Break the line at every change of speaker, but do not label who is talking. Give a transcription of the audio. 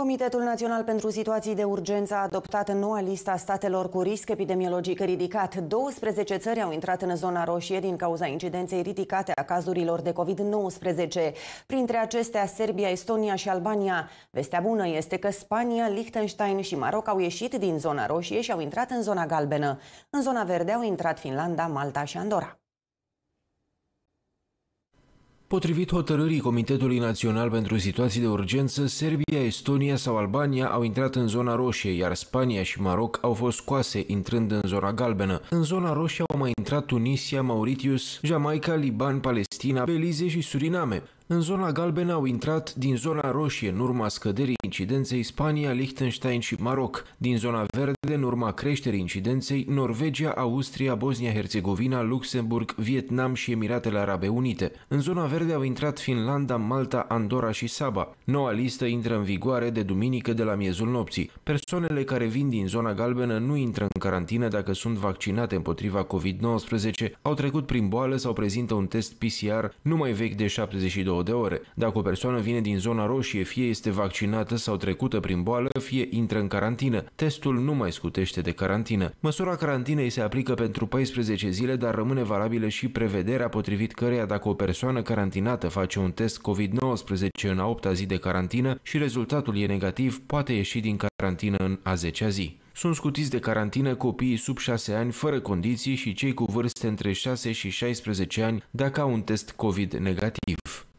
Comitetul Național pentru Situații de Urgență a adoptat noua lista statelor cu risc epidemiologic ridicat. 12 țări au intrat în zona roșie din cauza incidenței ridicate a cazurilor de COVID-19. Printre acestea, Serbia, Estonia și Albania. Vestea bună este că Spania, Liechtenstein și Maroc au ieșit din zona roșie și au intrat în zona galbenă. În zona verde au intrat Finlanda, Malta și Andorra.
Potrivit hotărârii Comitetului Național pentru Situații de Urgență, Serbia, Estonia sau Albania au intrat în zona roșie, iar Spania și Maroc au fost scoase, intrând în zona galbenă. În zona roșie au mai intrat Tunisia, Mauritius, Jamaica, Liban, Palestina, Belize și Suriname. În zona galbenă au intrat din zona roșie în urma scăderii incidenței Spania, Liechtenstein și Maroc, din zona verde în urma creșterii incidenței Norvegia, Austria, Bosnia-Herzegovina, Luxemburg, Vietnam și Emiratele Arabe Unite. În zona verde verde au intrat Finlanda, Malta, Andorra și Saba. Noua listă intră în vigoare de duminică de la miezul nopții. Persoanele care vin din zona galbenă nu intră în carantină dacă sunt vaccinate împotriva COVID-19, au trecut prin boală sau prezintă un test PCR nu mai vechi de 72 de ore. Dacă o persoană vine din zona roșie, fie este vaccinată sau trecută prin boală, fie intră în carantină. Testul nu mai scutește de carantină. Măsura carantinei se aplică pentru 14 zile, dar rămâne valabilă și prevederea potrivit căreia dacă o persoană carantină carantinată face un test COVID-19 în a 8-a zi de carantină și rezultatul e negativ, poate ieși din carantină în a 10-a zi. Sunt scutiți de carantină copiii sub 6 ani fără condiții și cei cu vârste între 6 și 16 ani dacă au un test COVID negativ.